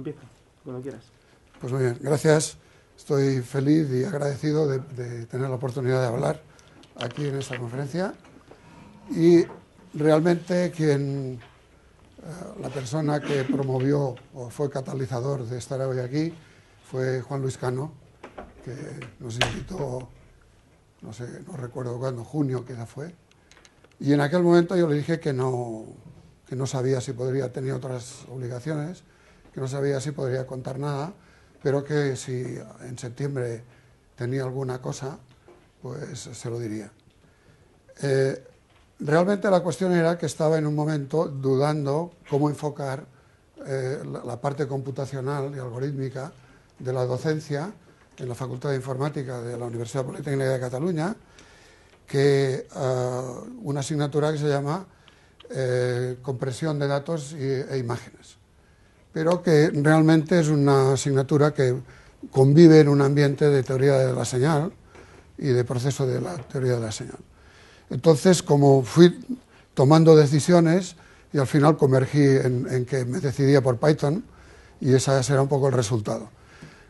Empieza, cuando quieras. Pues muy bien, gracias. Estoy feliz y agradecido de, tener la oportunidad de hablar aquí en esta conferencia. Y realmente quien, eh, la persona que promovió o fue catalizador de estar hoy aquí fue Juan Luis Cano, que nos invitó, no sé, no recuerdo cuándo, junio ya fue. Y en aquel momento yo le dije que no, que no sabía si podría tener otras obligaciones que no sabía si podría contar nada, pero que si en septiembre tenía alguna cosa, pues se lo diría. Eh, realmente la cuestión era que estaba en un momento dudando cómo enfocar eh, la, parte computacional y algorítmica de la docencia en la Facultad de Informática de la Universidad Politécnica de Cataluña, que ah, una asignatura que se llama eh, compresión de datos e imágenes pero que realmente es una asignatura que convive en un ambiente de teoría de la señal y de proceso de la teoría de la señal. Entonces, como fui tomando decisiones y al final convergí en, que me decidía por Python y ese será un poco el resultado.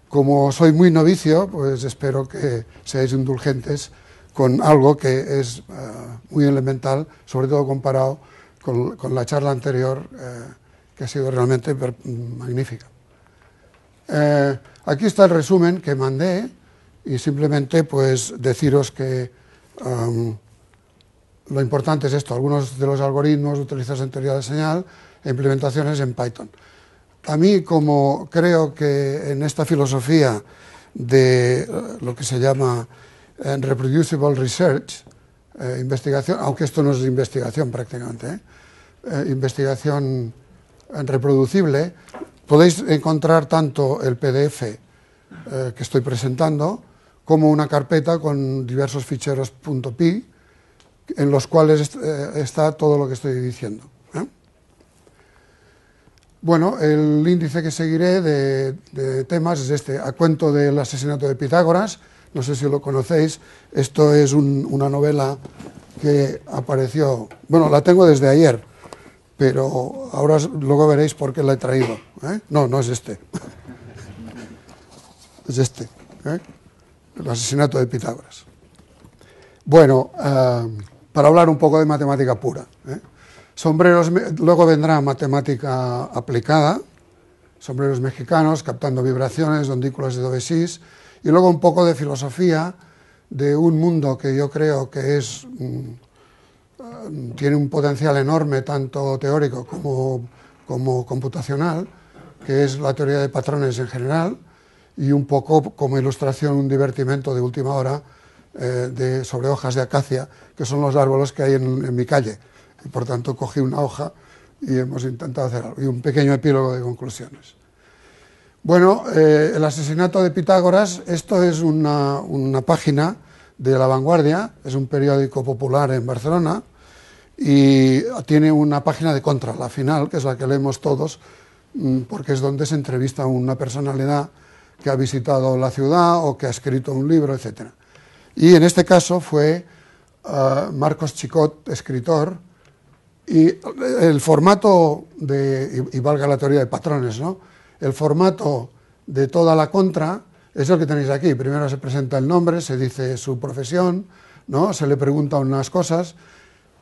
Como soy muy novicio, pues espero que seáis indulgentes con algo que es eh, muy elemental, sobre todo comparado con, con la charla anterior. Eh, que ha sido realmente magnífica. Eh, aquí está el resumen que mandé y simplemente pues deciros que um, lo importante es esto, algunos de los algoritmos utilizados en teoría de señal e implementaciones en Python. A mí, como creo que en esta filosofía de eh, lo que se llama eh, reproducible research, investigación, aunque esto no es investigación prácticamente, investigación reproducible, podéis encontrar tanto el PDF eh, que estoy presentando como una carpeta con diversos ficheros .pi en los cuales eh, está todo lo que estoy diciendo. ¿eh? Bueno, el índice que seguiré de, temas es este, a cuento del asesinato de Pitágoras, no sé si lo conocéis, esto es una novela que apareció, bueno, la tengo desde ayer, pero ahora luego veréis por qué la he traído. ¿eh? No, no es este. es este. ¿eh? El asesinato de Pitágoras. Bueno, eh, para hablar un poco de matemática pura. Sombreros, luego vendrá matemática aplicada, sombreros mexicanos, captando vibraciones, ondículas de Dovesis, y luego un poco de filosofía de un mundo que yo creo que es... Mm, tiene un potencial enorme, tanto teórico como, computacional, que es la teoría de patrones en general, y un poco como ilustración, un divertimento de última hora eh, de, sobre hojas de acacia, que son los árboles que hay en, mi calle. Y por tanto, cogí una hoja y hemos intentado hacer algo. Y un pequeño epílogo de conclusiones. Bueno, eh, el asesinato de Pitágoras, esto es una, una página de La Vanguardia, es un periódico popular en Barcelona, y tiene una página de contra, la final, que es la que leemos todos, mm, porque es donde se entrevista a una personalidad que ha visitado la ciudad o que ha escrito un libro, etc. Y en este caso fue ah, Marcos Chicot, escritor, y el formato de, y, valga la teoría de patrones, ¿no? El formato de toda la contra es lo que tenéis aquí. Primero se presenta el nombre, se dice su profesión, ¿no? se le pregunta unas cosas,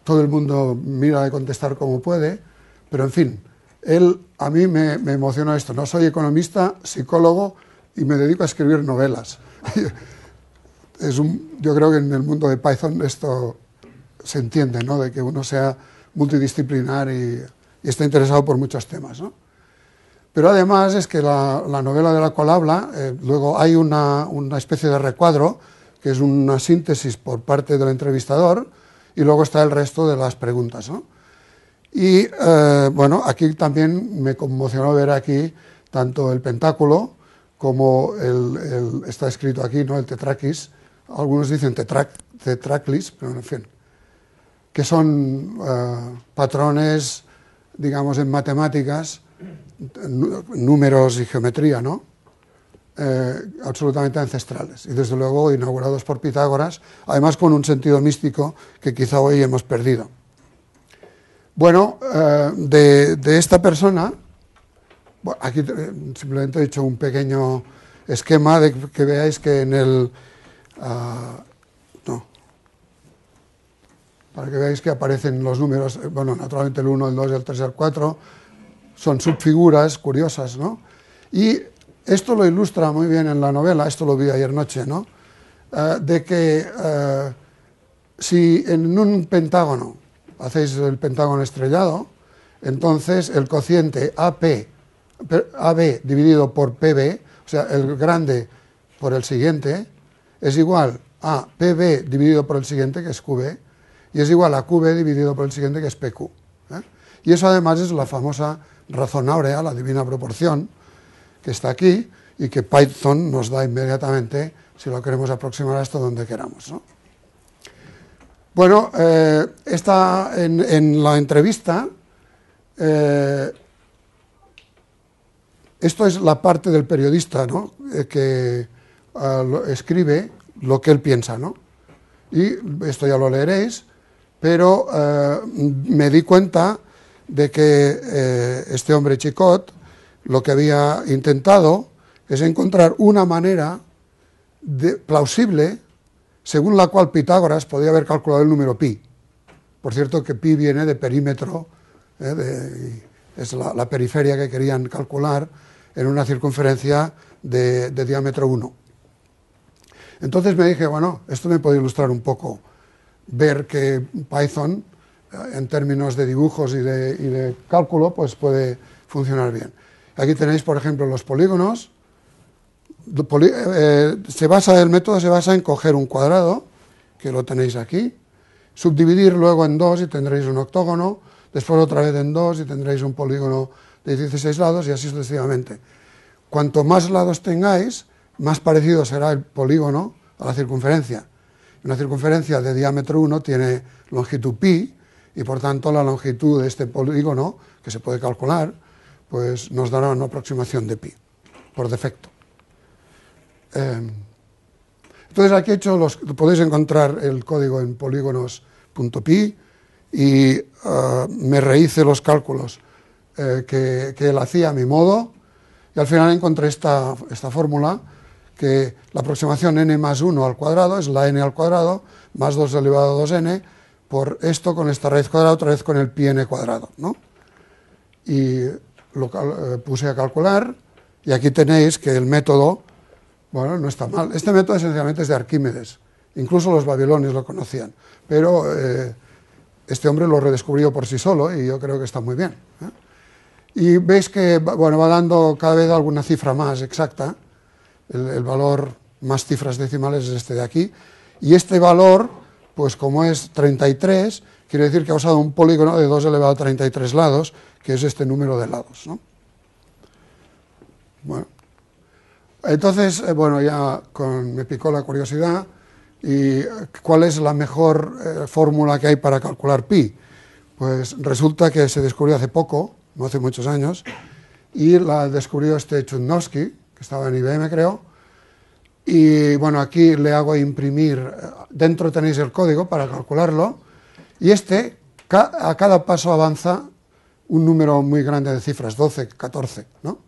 todo el mundo mira de contestar como puede, pero en fin, él, a mí me, emociona esto. No soy economista, psicólogo y me dedico a escribir novelas. es yo creo que en el mundo de Python esto se entiende, ¿no? de que uno sea multidisciplinar y, y está interesado por muchos temas. ¿no? Pero además es que la, novela de la cual habla, eh, luego hay una, especie de recuadro, que es una síntesis por parte del entrevistador, y luego está el resto de las preguntas. Y eh, bueno, aquí también me conmocionó ver aquí tanto el pentáculo como el, está escrito aquí, ¿no? el tetraquis, algunos dicen tetrac, tetraclis, pero en fin, que son eh, patrones, digamos, en matemáticas números y geometría, ¿no? Eh, absolutamente ancestrales y desde luego inaugurados por Pitágoras, además con un sentido místico que quizá hoy hemos perdido. Bueno, eh, de, esta persona, bueno, aquí simplemente he hecho un pequeño esquema de que veáis que en el... Ah, para que veáis que aparecen los números, eh, bueno, naturalmente el 1, el 2, el 3, el 4, son subfiguras curiosas, ¿no? Y esto lo ilustra muy bien en la novela, esto lo vi ayer noche, ¿no? Eh, de que eh, si en un pentágono hacéis el pentágono estrellado, entonces el cociente AP, AB dividido por PB, o sea, el grande por el siguiente, es igual a PB dividido por el siguiente, que es QB, y es igual a QB dividido por el siguiente, que es PQ. ¿eh? Y eso además es la famosa razonable a ¿eh? la divina proporción, que está aquí y que Python nos da inmediatamente si lo queremos aproximar a esto donde queramos. Bueno, eh, está en, la entrevista, eh, esto es la parte del periodista ¿no? que ah, escribe lo que él piensa, ¿no? y esto ya lo leeréis, pero me di cuenta de que eh, este hombre Chicot lo que había intentado es encontrar una manera de, plausible según la cual Pitágoras podía haber calculado el número pi. Por cierto que pi viene de perímetro, eh, es la, periferia que querían calcular en una circunferencia de, de diámetro 1. Entonces me dije, bueno, esto me puede ilustrar un poco, ver que Python eh, en términos de dibujos y de, cálculo, pues puede funcionar bien. Aquí tenéis, por ejemplo, los polígonos. Eh, eh, se basa, el método se basa en coger un cuadrado, que lo tenéis aquí, subdividir luego en dos y tendréis un octógono, después otra vez en dos y tendréis un polígono de 16 lados y así sucesivamente. Cuanto más lados tengáis, más parecido será el polígono a la circunferencia. Una circunferencia de diámetro 1 tiene longitud pi, y por tanto la longitud de este polígono, que se puede calcular, pues nos dará una aproximación de pi, por defecto. Em, entonces aquí he hecho los, podéis encontrar el código en polígonos.pi y ah, me rehice los cálculos eh, que, él hacía a mi modo y al final encontré esta, esta fórmula que la aproximación n más 1 al cuadrado es la n al cuadrado más 2 elevado a 2n por esto con esta raíz cuadrada, otra vez con el pi n cuadrado. ¿no? Y lo eh, puse a calcular y aquí tenéis que el método, bueno, no está mal. Este método esencialmente es de Arquímedes, incluso los babilonios lo conocían, pero eh, este hombre lo redescubrió por sí solo y yo creo que está muy bien. ¿eh? Y veis que bueno, va dando cada vez alguna cifra más exacta, el, el valor más cifras decimales es este de aquí, y este valor pues como es 33, quiere decir que ha usado un polígono de 2 elevado a 33 lados, que es este número de lados. ¿no? Bueno, entonces, eh, bueno, ya me picó la curiosidad, y eh, ¿cuál es la mejor eh, fórmula que hay para calcular pi? Pues resulta que se descubrió hace poco, no hace muchos años, y la descubrió este Chudnovsky, que estaba en IBM creo, y bueno, aquí le hago imprimir, eh, dentro tenéis el código para calcularlo, y este a cada paso avanza un número muy grande de cifras, 12, 14, ¿no?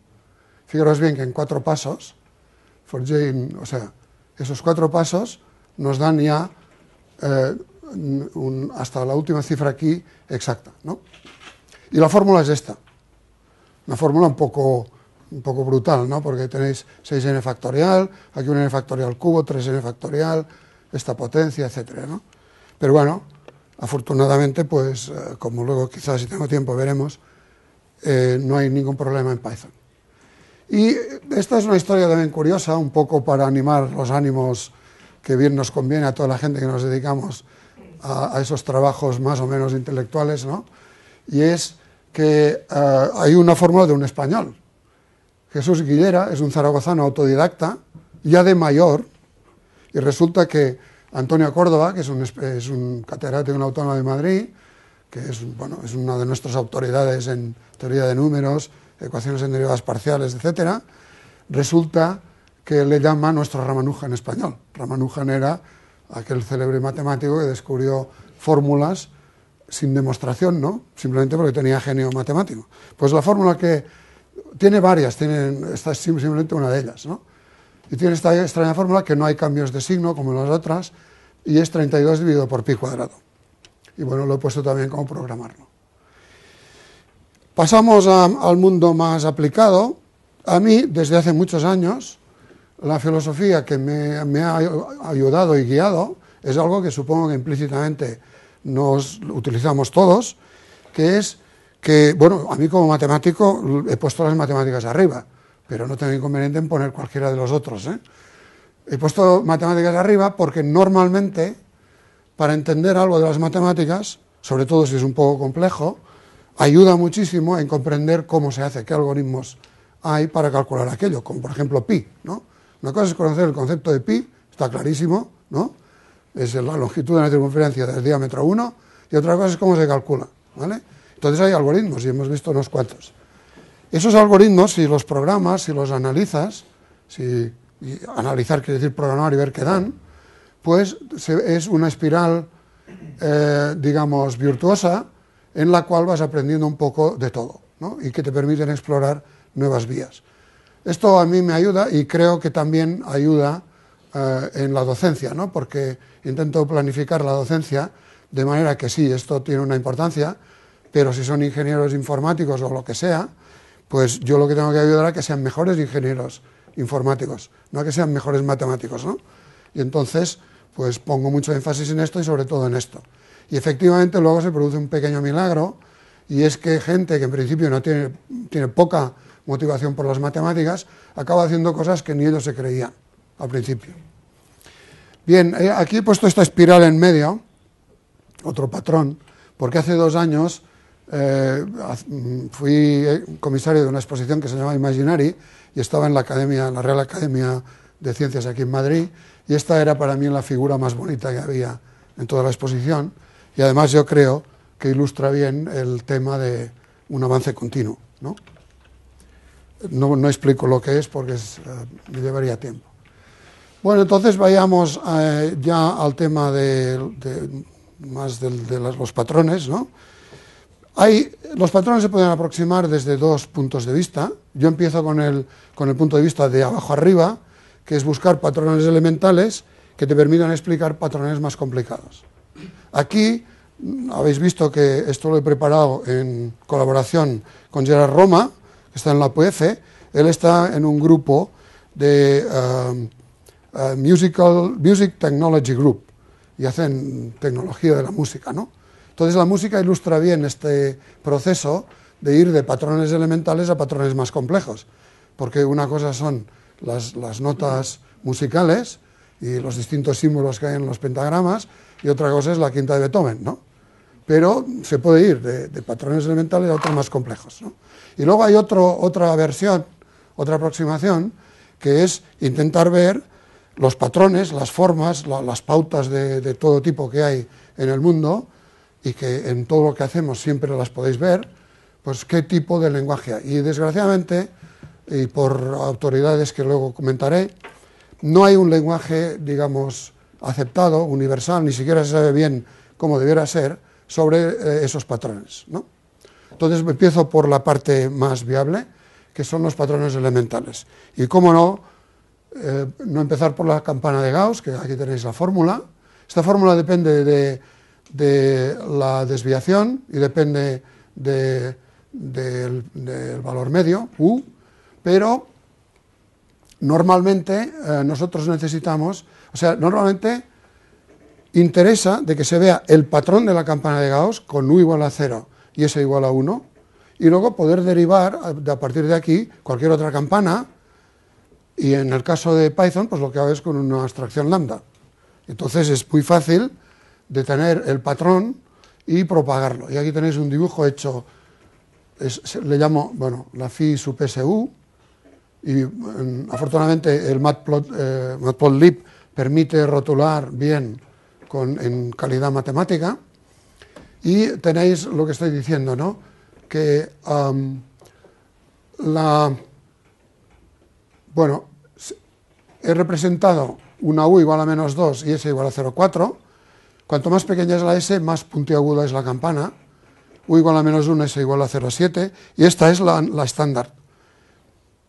Fijaros bien que en cuatro pasos, for o sea, esos cuatro pasos nos dan ya eh, hasta la última cifra aquí exacta, ¿no? Y la fórmula es esta, una fórmula un poco un poco brutal, ¿no? Porque tenéis 6n factorial, aquí un n factorial cubo, 3n factorial, esta potencia, etcétera, ¿no? Pero bueno, afortunadamente, pues eh, como luego quizás si tengo tiempo veremos, eh, no hay ningún problema en Python. Y eh, esta es una historia también curiosa, un poco para animar los ánimos que bien nos conviene a toda la gente que nos dedicamos a, esos trabajos más o menos intelectuales, ¿no? Y es que hay una fórmula de un español, Jesús Guillera es un zaragozano autodidacta, ya de mayor, y resulta que Antonio Córdoba, que es un, catedrático en la Autónoma de Madrid, que es, bueno, es una de nuestras autoridades en teoría de números, ecuaciones en derivadas parciales, etc., resulta que le llama nuestro Ramanujan en español. Ramanujan era aquel célebre matemático que descubrió fórmulas sin demostración, ¿no? Simplemente porque tenía genio matemático. Pues la fórmula que tiene varias, esta es simplemente una de ellas, ¿no? Y tiene esta extraña fórmula que no hay cambios de signo como las otras, y es 32 dividido por pi cuadrado. Y bueno, lo he puesto también como programarlo. Pasamos al mundo más aplicado. A mí, desde hace muchos años, la filosofía que me ha ayudado y guiado es algo que supongo que implícitamente nos utilizamos todos, que es que, bueno, a mí como matemático he puesto las matemáticas arriba, pero no tengo inconveniente en poner cualquiera de los otros. ¿eh? He puesto matemáticas arriba porque normalmente, para entender algo de las matemáticas, sobre todo si es un poco complejo, ayuda muchísimo en comprender cómo se hace, qué algoritmos hay para calcular aquello, como por ejemplo pi, Una cosa es conocer el concepto de pi, está clarísimo, Es la longitud de la circunferencia del diámetro 1, y otra cosa es cómo se calcula, ¿vale? Entonces hay algoritmos y hemos visto unos cuantos. Esos algoritmos, si los programas, si los analizas, si analizar quiere decir programar y ver qué dan, pues es una espiral, eh, digamos, virtuosa en la cual vas aprendiendo un poco de todo ¿no? y que te permiten explorar nuevas vías. Esto a mí me ayuda y creo que también ayuda eh, en la docencia, ¿no? porque intento planificar la docencia de manera que sí, esto tiene una importancia, pero si son ingenieros informáticos o lo que sea, pues yo lo que tengo que ayudar a que sean mejores ingenieros informáticos, no a que sean mejores matemáticos, ¿no? Y entonces, pues pongo mucho énfasis en esto y sobre todo en esto. Y efectivamente luego se produce un pequeño milagro y es que gente que en principio no tiene, tiene poca motivación por las matemáticas acaba haciendo cosas que ni ellos se creían al principio. Bien, eh, aquí he puesto esta espiral en medio, otro patrón, porque hace dos años eh, mm, fui eh, comisario de una exposición que se llamaba Imaginary y estaba en la, academia, la Real Academia de Ciencias aquí en Madrid y esta era para mí la figura más bonita que había en toda la exposición y además yo creo que ilustra bien el tema de un avance continuo. No, no, explico lo que es porque eh, me llevaría tiempo. Bueno, entonces vayamos ya al tema de, más de los patrones, ¿no? Hay, los patrones se pueden aproximar desde dos puntos de vista. Yo empiezo con el, con el punto de vista de abajo arriba, que es buscar patrones elementales que te permitan explicar patrones más complicados. Aquí mm, habéis visto que esto lo he preparado en colaboración con Gerard Roma, que está en la UPF. E Él está en un grupo de um, uh, musical, Music Technology Group y hacen tecnología de la música, ¿no? Entonces la música ilustra bien este proceso de ir de patrones elementales a patrones más complejos, porque una cosa son las, notas musicales y los distintos símbolos que hay en los pentagramas, y otra cosa es la quinta de Beethoven, Pero se puede ir de, patrones elementales a otros más complejos. Y luego hay otra versión, otra aproximación, que es intentar ver los patrones, las formas, las pautas de todo tipo que hay en el mundo, y que en todo lo que hacemos siempre las podéis ver, pues qué tipo de lenguaje hay. Y desgraciadamente, y por autoridades que luego comentaré, no hay un lenguaje, digamos, aceptado, universal, ni siquiera se sabe bien cómo debiera ser, sobre eh, esos patrones. ¿no? Entonces empiezo por la parte más viable, que son los patrones elementales. Y cómo no, eh, no empezar por la campana de Gauss, que aquí tenéis la fórmula. Esta fórmula depende de de la desviación y depende del, valor medio, U, pero normalmente eh, nosotros necesitamos, o sea, normalmente interesa de que se vea el patrón de la campana de Gauss con U igual a 0 y S igual a 1, y luego poder derivar a, a partir de aquí cualquier otra campana, y en el caso de Python, pues lo que hago es con una abstracción lambda. Entonces es muy fácil de tener el patrón y propagarlo. Y aquí tenéis un dibujo hecho, le llamo, bueno, la FI su PSU, y mm, afortunadamente el matplot, eh, matplotlib permite rotular bien con, en calidad matemática, y tenéis lo que estoy diciendo, ¿no? Que la... Bueno, he representado una u igual a menos 2 y s igual a 0,4, Cuanto más pequeña es la S, más puntiaguda es la campana. U igual a menos 1, S igual a 7. Y esta es la, la estándar.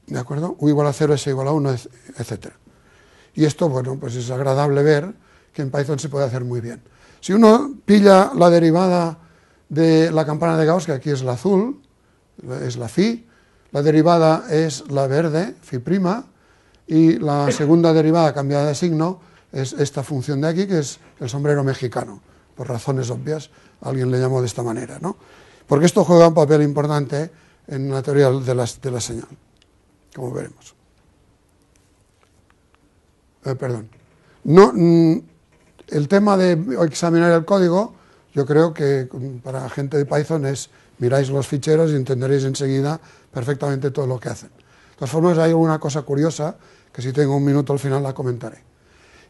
¿De acuerdo? U igual a 0, S igual a 1, etc. Y esto, bueno, pues es agradable ver que en Python se puede hacer muy bien. Si uno pilla la derivada de la campana de Gauss, que aquí es la azul, es la phi, la derivada es la verde, phi prima, y la segunda derivada cambiada de signo es esta función de aquí, que es el sombrero mexicano. Por razones obvias, alguien le llamó de esta manera, ¿no? Porque esto juega un papel importante en la teoría de la, señal, como veremos. Eh, perdón. No, mm, el tema de examinar el código, yo creo que mm, para gente de Python es miráis los ficheros y entenderéis enseguida perfectamente todo lo que hacen. De todas formas, hay una cosa curiosa que si tengo un minuto al final la comentaré.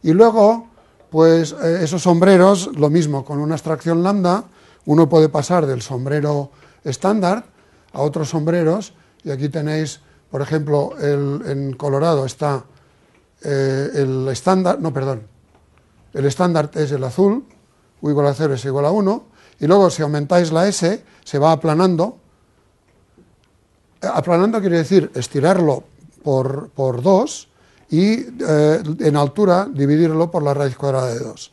Y luego, pues eh, esos sombreros, lo mismo, con una extracción lambda, uno puede pasar del sombrero estándar a otros sombreros, y aquí tenéis, por ejemplo, en Colorado está eh, el estándar, no, perdón, el estándar es el azul, u igual a 0 es igual a 1, y luego si aumentáis la S, se va aplanando. Eh, aplanando quiere decir estirarlo por, por 2, y eh, en altura dividirlo por la raíz cuadrada de 2.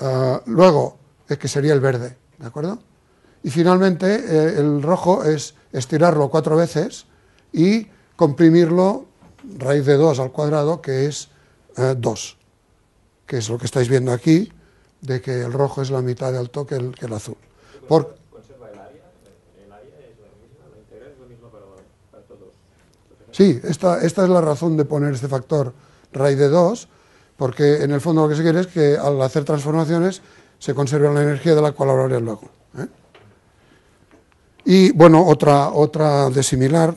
Ah, luego, es que sería el verde, ¿de acuerdo? Y finalmente, eh, el rojo es estirarlo cuatro veces y comprimirlo raíz de 2 al cuadrado, que es 2, eh, que es lo que estáis viendo aquí, de que el rojo es la mitad de alto que el, el azul. Por, Sí, esta, es la razón de poner este factor raíz de 2, porque en el fondo lo que se quiere es que al hacer transformaciones se conserve la energía de la cual hablaré luego. ¿eh? Y bueno, otra, otra de similar,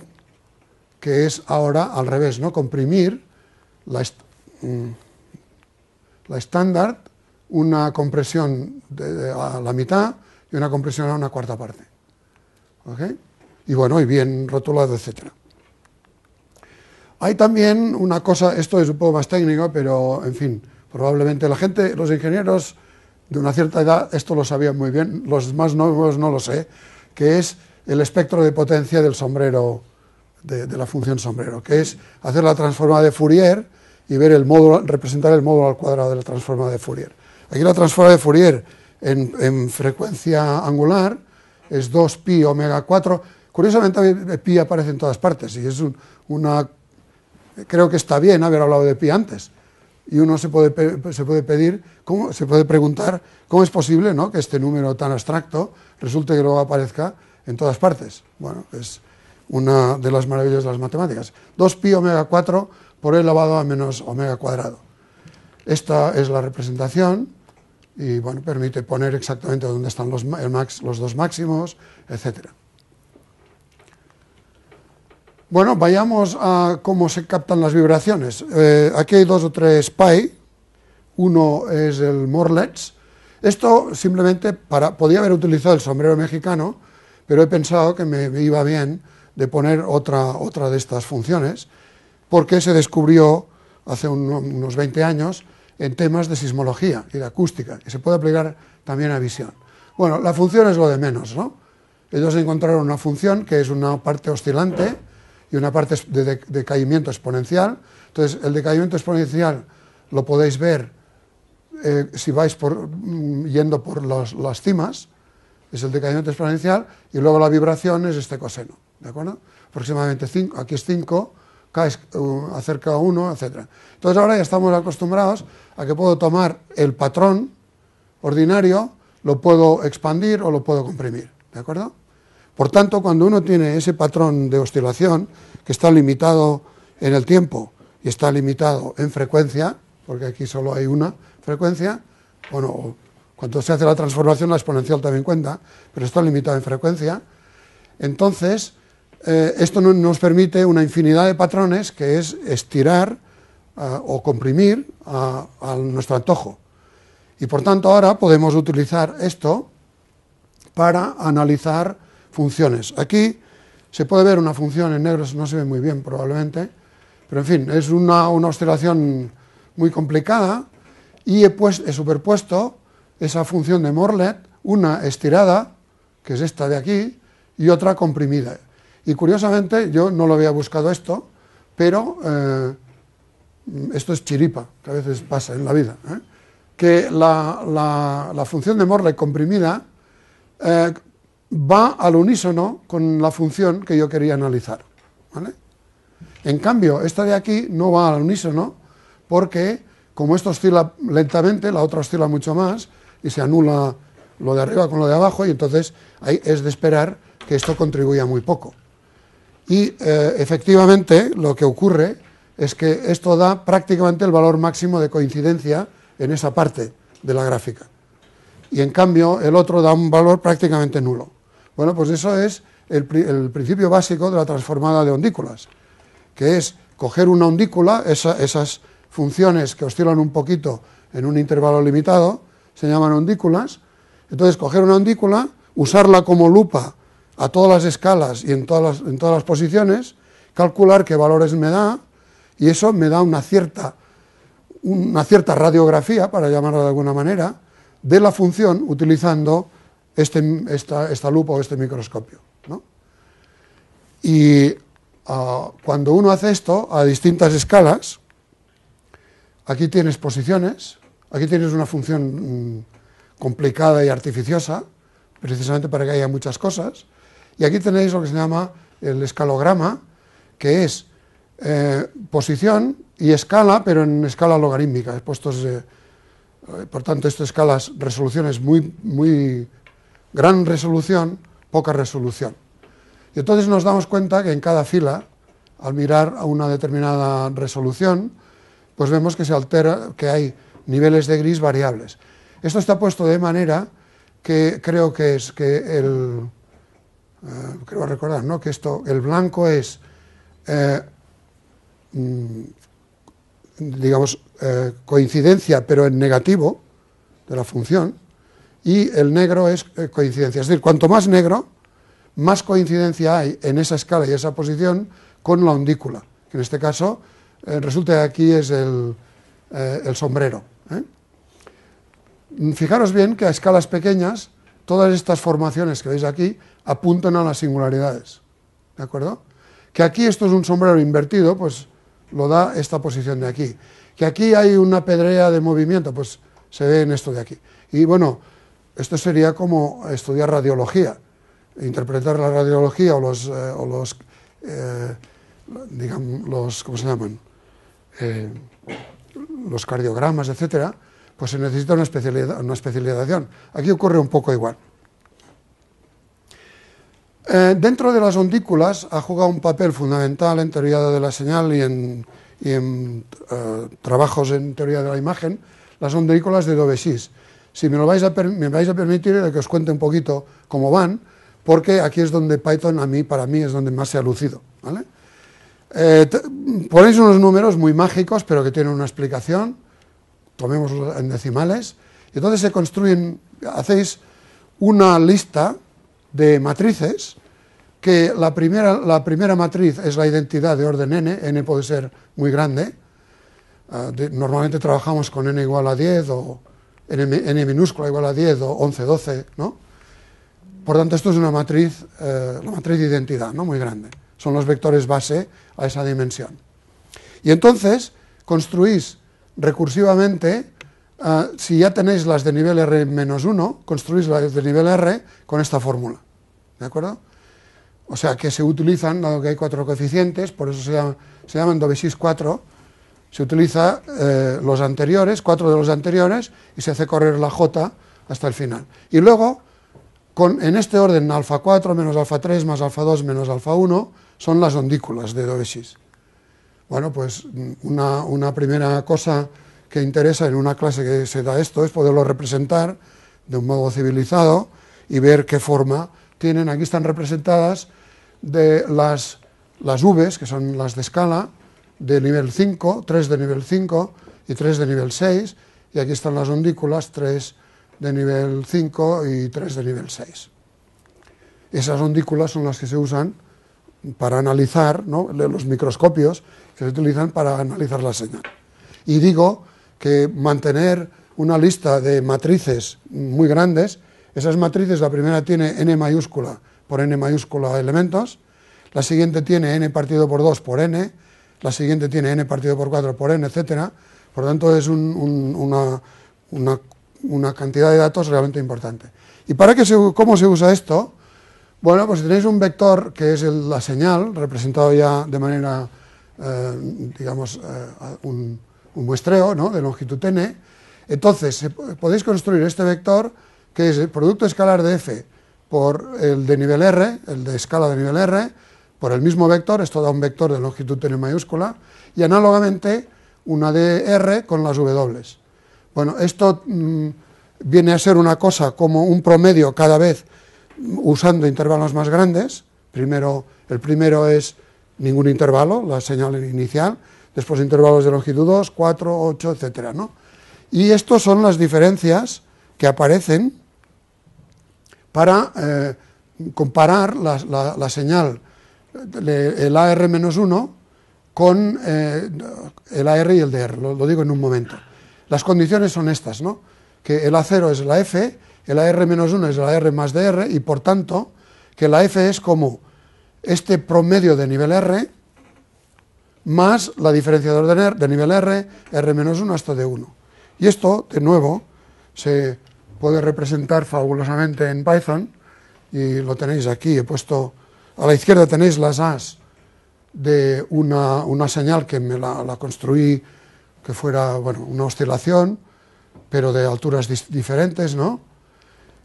que es ahora al revés, ¿no? comprimir la, mm, estándar, una compresión a la mitad y una compresión a una cuarta parte. Y bueno, y bien rotulado, etcétera. Hay también una cosa, esto es un poco más técnico, pero en fin, probablemente la gente, los ingenieros de una cierta edad, esto lo sabían muy bien, los más nuevos no lo sé, que es el espectro de potencia del sombrero, de, la función sombrero, que es hacer la transforma de Fourier y ver el módulo, representar el módulo al cuadrado de la transforma de Fourier. Aquí la transforma de Fourier en, frecuencia angular es 2pi omega 4. Curiosamente, eh, pi aparece en todas partes y es una creo que está bien haber hablado de pi antes. Y uno se puede, se puede pedir, se puede preguntar cómo es posible que este número tan abstracto resulte que luego aparezca en todas partes. Bueno, es una de las maravillas de las matemáticas. 2pi omega 4 por el elevado a menos omega cuadrado. Esta es la representación y bueno, permite poner exactamente dónde están los, los dos máximos, etcétera. Bueno, vayamos a cómo se captan las vibraciones. Eh, aquí hay dos o tres PI, uno es el Morlets. Esto simplemente para, podía haber utilizado el sombrero mexicano, pero he pensado que me, iba bien de poner otra, otra de estas funciones, porque se descubrió hace unos 20 años en temas de sismología y de acústica, y se puede aplicar también a visión. Bueno, la función es lo de menos, ¿no? Ellos encontraron una función que es una parte oscilante y una parte de decaimiento exponencial. Entonces, el decaimiento exponencial lo podéis ver eh, si vais mm, yendo por las cimas, es el decaimiento exponencial, y luego la vibración es este coseno, ¿de acuerdo? Aproximadamente 5, aquí es 5, caes uh, acerca a 1, etc. Entonces ahora ya estamos acostumbrados a que puedo tomar el patrón ordinario, lo puedo expandir o lo puedo comprimir, ¿de acuerdo? Por tanto, cuando uno tiene ese patrón de oscilación, que está limitado en el tiempo y está limitado en frecuencia, porque aquí solo hay una frecuencia, bueno, cuando se hace la transformación la exponencial también cuenta, pero está limitado en frecuencia, entonces eh, esto nos permite una infinidad de patrones que es estirar ah, o comprimir a, ah, a nuestro antojo. Y por tanto ahora podemos utilizar esto para analizar funciones. Aquí se puede ver una función en negro, no se ve muy bien probablemente, pero en fin, es una, oscilación muy complicada y he, pues-, he superpuesto esa función de Morlet, una estirada, que es esta de aquí, y otra comprimida. Y curiosamente, yo no lo había buscado esto, pero eh, esto es chiripa, que a veces pasa en la vida, ¿eh? que la, función de Morlet comprimida eh, va al unísono con la función que yo quería analizar. ¿vale? En cambio, esta de aquí no va al unísono porque como esto oscila lentamente, la otra oscila mucho más y se anula lo de arriba con lo de abajo y entonces ahí es de esperar que esto contribuya muy poco. Y eh, efectivamente lo que ocurre es que esto da prácticamente el valor máximo de coincidencia en esa parte de la gráfica. Y en cambio el otro da un valor prácticamente nulo. Bueno, pues eso es el, principio básico de la transformada de ondículas, que es coger una ondícula, esas funciones que oscilan un poquito en un intervalo limitado, se llaman ondículas. Entonces, coger una ondícula, usarla como lupa a todas las escalas y en todas las, posiciones, calcular qué valores me da, y eso me da una cierta, una cierta radiografía, para llamarla de alguna manera, de la función utilizando este, esta, esta, lupa o este microscopio. Y ah, cuando uno hace esto a distintas escalas, aquí tienes posiciones, aquí tienes una función mm, complicada y artificiosa, precisamente para que haya muchas cosas, y aquí tenéis lo que se llama el escalograma, que es eh, posición y escala, pero en escala logarítmica. Eh, por tanto, esto escalas, resoluciones muy, muy gran resolución, poca resolución. Y entonces nos damos cuenta que en cada fila, al mirar a una determinada resolución, pues vemos que se altera, que hay niveles de gris variables. Esto está puesto de manera que creo que es que el eh, creo recordar, ¿no? Que esto, el blanco es eh, mm, digamos eh, coincidencia, pero en negativo de la función y el negro es eh, coincidencia. Es decir, cuanto más negro, más coincidencia hay en esa escala y esa posición con la ondícula, en este caso eh, resulta que aquí es el, eh, sombrero. Fijaros bien que a escalas pequeñas, todas estas formaciones que veis aquí apuntan a las singularidades. ¿De acuerdo? Que aquí esto es un sombrero invertido, pues lo da esta posición de aquí. Que aquí hay una pedrea de movimiento, pues se ve en esto de aquí. Y bueno, esto sería como estudiar radiología, interpretar la radiología o los, eh, eh, los, ¿cómo se llaman? Eh, los cardiogramas, etc., pues se necesita una, especialización. Aquí ocurre un poco igual. dentro de las ondículas ha jugado un papel fundamental en teoría de la señal y en, trabajos en teoría de la imagen las ondículas de Dovesís, si me lo vais a, vais a permitir, eh, que os cuente un poquito cómo van, porque aquí es donde Python, a mí, para mí, es donde más se ha lucido. ¿vale? Eh, ponéis unos números muy mágicos, pero que tienen una explicación, tomémoslos en decimales, y entonces se construyen, hacéis una lista de matrices, que la primera, la primera matriz es la identidad de orden n, n puede ser muy grande, ah, normalmente trabajamos con n igual a 10 o n, minúscula igual a 10 o 11, 12, ¿no? Por tanto, esto es una matriz, una eh, la matriz de identidad, ¿no? Muy grande. Son los vectores base a esa dimensión. Y entonces construís recursivamente, eh, si ya tenéis las de nivel R menos 1, construís las de nivel R con esta fórmula, ¿de acuerdo? O sea, que se utilizan, dado que hay cuatro coeficientes, por eso se, se llaman dovesis 4, se utiliza eh, los anteriores, cuatro de los anteriores, y se hace correr la J hasta el final. Y luego, con, en este orden, alfa 4 menos alfa 3 más alfa 2 menos alfa 1, son las ondículas de Doesis. Bueno, pues mm, una, primera cosa que interesa en una clase que se da esto es poderlo representar de un modo civilizado y ver qué forma tienen. Aquí están representadas de las, las que son las de escala, de nivel 5, 3 de nivel 5 y 3 de nivel 6, y aquí están las ondículas, 3 de nivel 5 y 3 de nivel 6. Esas ondículas son las que se usan para analizar, ¿no? los microscopios que se utilizan para analizar la señal. Y digo que mantener una lista de matrices muy grandes, esas matrices, la primera tiene n mayúscula por n mayúscula elementos, la siguiente tiene n partido por 2 por n, la siguiente tiene n partido por 4 por n, etcétera. Por lo tanto, es una, cantidad de datos realmente importante. ¿Y para qué se, cómo se usa esto? Bueno, pues si tenéis un vector que es la señal, representado ya de manera, eh, digamos, eh, un, muestreo ¿no? de longitud n, entonces podéis construir este vector que es el producto escalar de f por el de nivel r, el de escala de nivel r, por el mismo vector, esto da un vector de longitud en mayúscula, y análogamente una de R con las W. Bueno, esto mm, viene a ser una cosa como un promedio cada vez mm, usando intervalos más grandes. Primero, el primero es ningún intervalo, la señal inicial, después intervalos de longitud 2, 4, 8, etc. Y estas son las diferencias que aparecen para eh, comparar la señal el AR-1 con eh, el AR y el DR, lo, digo en un momento. Las condiciones son estas, ¿no? que el A0 es la F, el AR-1 es la R más DR y por tanto que la F es como este promedio de nivel R más la diferencia de, de nivel R, R-1 hasta D1. Y esto, de nuevo, se puede representar fabulosamente en Python y lo tenéis aquí, he puesto a la izquierda tenéis las as de una, señal que me la, construí, que fuera bueno, una oscilación, pero de alturas diferentes, ¿no?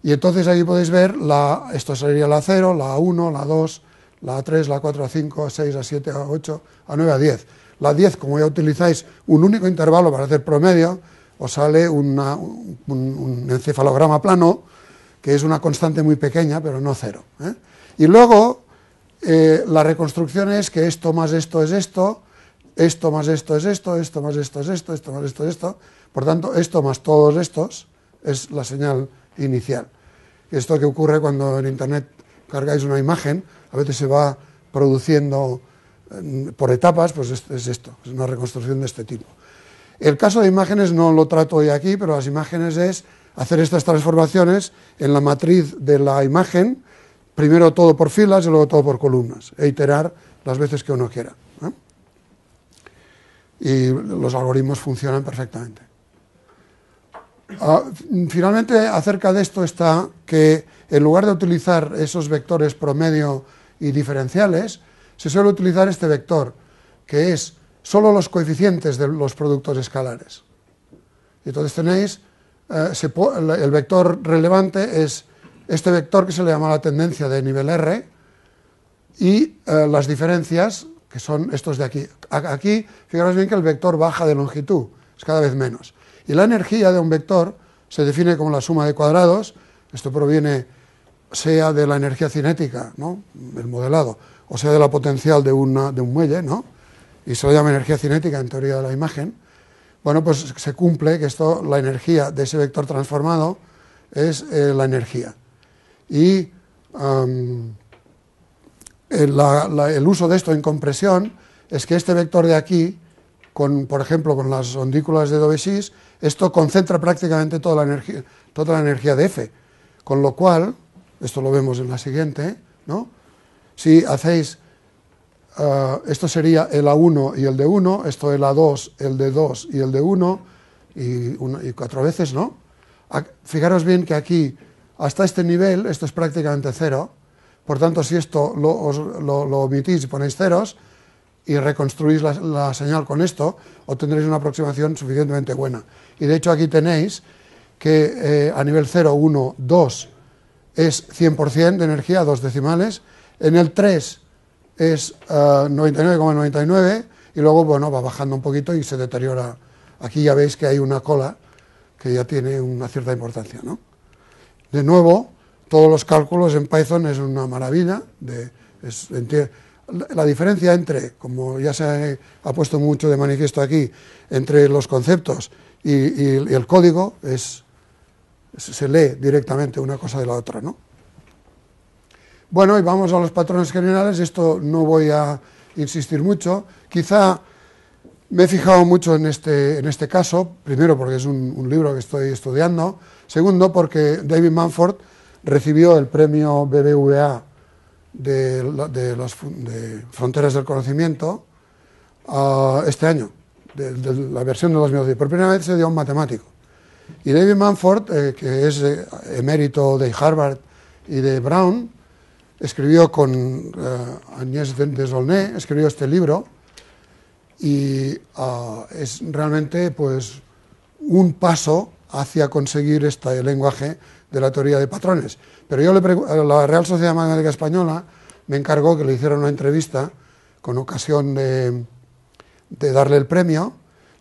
Y entonces ahí podéis ver, la, esto sería la 0, la 1, la 2, la 3, la 4, la 5, la 6, la 7, la 8, a 9, la 10. La 10, como ya utilizáis un único intervalo para hacer promedio, os sale un, encefalograma plano, que es una constante muy pequeña, pero no cero. ¿eh? Y luego eh, la reconstrucción es que esto más esto es esto, esto más esto es esto, esto más esto es esto, esto más esto es esto. Por tanto, esto más todos estos es la señal inicial. Esto que ocurre cuando en Internet cargáis una imagen, a veces se va produciendo mm, por etapas, pues es, esto, es una reconstrucción de este tipo. El caso de imágenes no lo trato hoy aquí, pero las imágenes es hacer estas transformaciones en la matriz de la imagen, primero todo por filas y luego todo por columnas, e iterar las veces que uno quiera. ¿eh? Y los algoritmos funcionan perfectamente. Ah, finalmente, acerca de esto está que en lugar de utilizar esos vectores promedio y diferenciales, se suele utilizar este vector, que es solo los coeficientes de los productos escalares. Entonces tenéis, eh, el vector relevante es este vector que se le llama la tendencia de nivel R y eh, las diferencias que son estos de aquí. Aquí, fijaros bien que el vector baja de longitud, es cada vez menos. Y la energía de un vector se define como la suma de cuadrados, esto proviene sea de la energía cinética, ¿no? el modelado, o sea de la potencial de, de un muelle, ¿no? y se lo llama energía cinética en teoría de la imagen, bueno, pues se cumple que esto, la energía de ese vector transformado es eh, la energía y el, uso de esto en compresión es que este vector de aquí, con, por ejemplo, con las ondículas de Dobesis, esto concentra prácticamente toda la, energía, toda la energía de F, con lo cual, esto lo vemos en la siguiente, ¿no? si hacéis, ah, esto sería el A1 y el D1, esto el A2, el D2 y el D1, y, cuatro veces, ¿no? fijaros bien que aquí hasta este nivel, esto es prácticamente cero, por tanto, si esto lo, omitís y ponéis ceros y reconstruís la, señal con esto, obtendréis una aproximación suficientemente buena. Y de hecho aquí tenéis que eh, a nivel 0, 1, 2 es 100% de energía, dos decimales, en el 3 es 99,99 eh, y luego bueno va bajando un poquito y se deteriora. Aquí ya veis que hay una cola que ya tiene una cierta importancia, ¿no? De nuevo, todos los cálculos en Python es una maravilla. la diferencia entre, como ya se ha puesto mucho de manifiesto aquí, entre los conceptos y, y el código es se lee directamente una cosa de la otra, ¿no? Bueno, y vamos a los patrones generales, esto no voy a insistir mucho, quizá me he fijado mucho en este, en este caso, primero porque es un, libro que estoy estudiando, segundo porque David Manford recibió el premio BBVA de, de, Fronteras del Conocimiento ah, este año, de, la versión de 2010. Por primera vez se dio a un matemático. Y David Manford, eh, que es eh, emérito de Harvard y de Brown, escribió con eh, Agnès Desolné, escribió este libro y ah, es realmente pues un paso hacia conseguir este lenguaje de la teoría de patrones. Pero yo le la Real Sociedad Magnética Española me encargó que le hiciera una entrevista con ocasión de, darle el premio.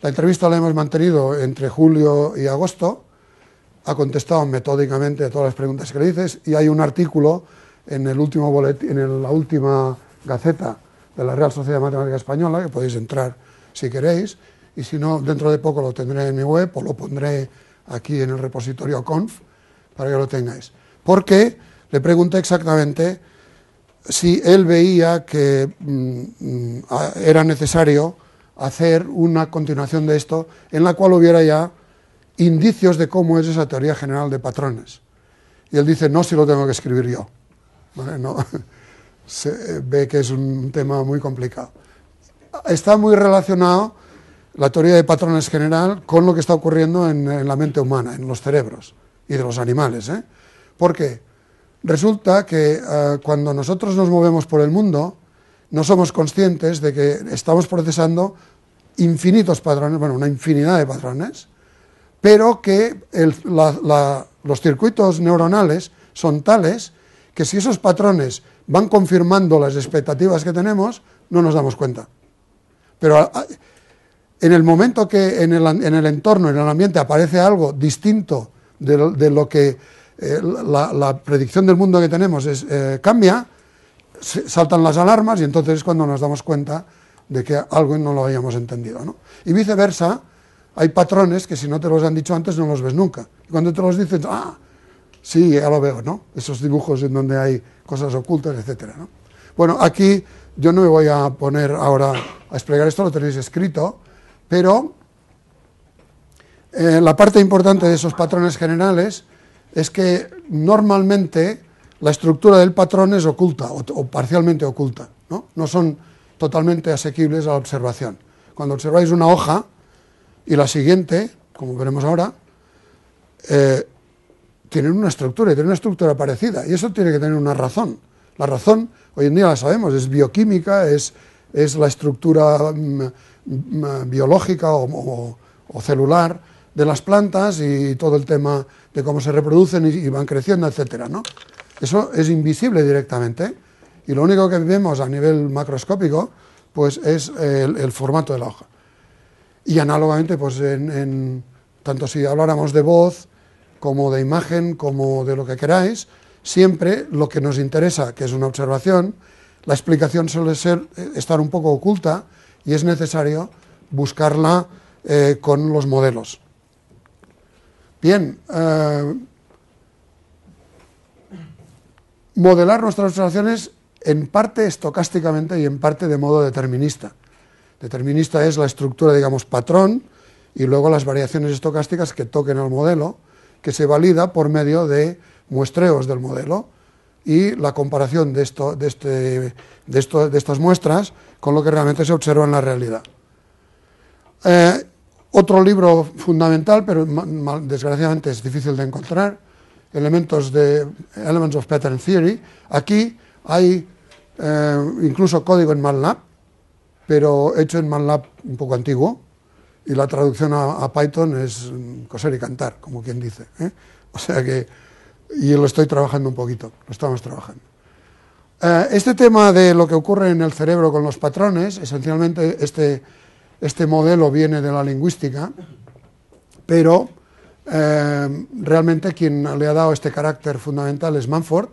La entrevista la hemos mantenido entre julio y agosto. Ha contestado metódicamente a todas las preguntas que le dices y hay un artículo en el último en la última gaceta de la Real Sociedad de Matemática Española, que podéis entrar si queréis, y si no, dentro de poco lo tendré en mi web o lo pondré aquí en el repositorio conf para que lo tengáis. Porque le pregunté exactamente si él veía que mm, mm, era necesario hacer una continuación de esto en la cual hubiera ya indicios de cómo es esa teoría general de patrones. Y él dice, no, si lo tengo que escribir yo. No, se ve que es un tema muy complicado. Está muy relacionado la teoría de patrones general con lo que está ocurriendo en, la mente humana, en los cerebros y de los animales. ¿eh? Resulta que eh, cuando nosotros nos movemos por el mundo, no somos conscientes de que estamos procesando infinitos patrones, bueno, una infinidad de patrones, pero que los circuitos neuronales son tales que si esos patrones van confirmando las expectativas que tenemos, no nos damos cuenta. Pero ah, ah, en el momento que en el, en el entorno, en el ambiente, aparece algo distinto de, lo que eh, la, predicción del mundo que tenemos es, eh, cambia, saltan las alarmas y entonces es cuando nos damos cuenta de que algo no lo habíamos entendido. Y viceversa, hay patrones que si no te los han dicho antes no los ves nunca. Y cuando te los dicen, ah, Sí, ya lo veo, ¿no? Esos dibujos en donde hay cosas ocultas, etc. Bueno, aquí yo no me voy a poner ahora a explicar esto, lo tenéis escrito, pero eh, la parte importante de esos patrones generales es que normalmente la estructura del patrón es oculta o, parcialmente oculta, ¿no? no son totalmente asequibles a la observación. Cuando observáis una hoja y la siguiente, como veremos ahora, eh, tienen una estructura y tienen una estructura parecida. Y eso tiene que tener una razón. La razón, hoy en día la sabemos, es bioquímica, es, es la estructura mm, mm, biológica o, celular de las plantas y todo el tema de cómo se reproducen y, van creciendo, etc., ¿no? Eso es invisible directamente ¿eh? y lo único que vemos a nivel macroscópico pues es el, formato de la hoja. Y análogamente, pues en, en, tanto si habláramos de voz, como de imagen, como de lo que queráis, siempre lo que nos interesa, que es una observación, la explicación suele ser, eh, estar un poco oculta y es necesario buscarla eh, con los modelos. Bien, eh, modelar nuestras observaciones en parte estocásticamente y en parte de modo determinista. Determinista es la estructura, digamos, patrón y luego las variaciones estocásticas que toquen al modelo que se valida por medio de muestreos del modelo y la comparación de, esto, de, este, estas muestras con lo que realmente se observa en la realidad. Eh, otro libro fundamental, pero desgraciadamente es difícil de encontrar, elementos de Elements of Pattern Theory. Aquí hay eh, incluso código en MATLAB, pero hecho en MATLAB un poco antiguo, y la traducción a, Python es mm, coser y cantar, como quien dice. ¿eh? O sea que, y lo estoy trabajando un poquito, lo estamos trabajando. Eh, este tema de lo que ocurre en el cerebro con los patrones, esencialmente este, este modelo viene de la lingüística, pero eh, realmente quien le ha dado este carácter fundamental es Manford.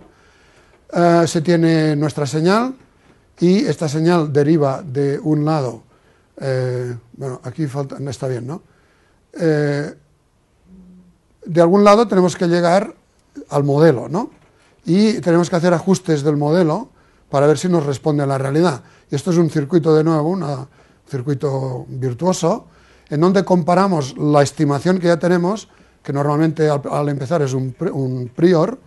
se tiene nuestra señal y esta señal deriva de un lado eh, bueno, aquí falta, no está bien, ¿no? Eh, de algún lado tenemos que llegar al modelo, ¿no? Y tenemos que hacer ajustes del modelo para ver si nos responde a la realidad. Y esto es un circuito de nuevo, un circuito virtuoso, en donde comparamos la estimación que ya tenemos, que normalmente al, empezar es un, prior,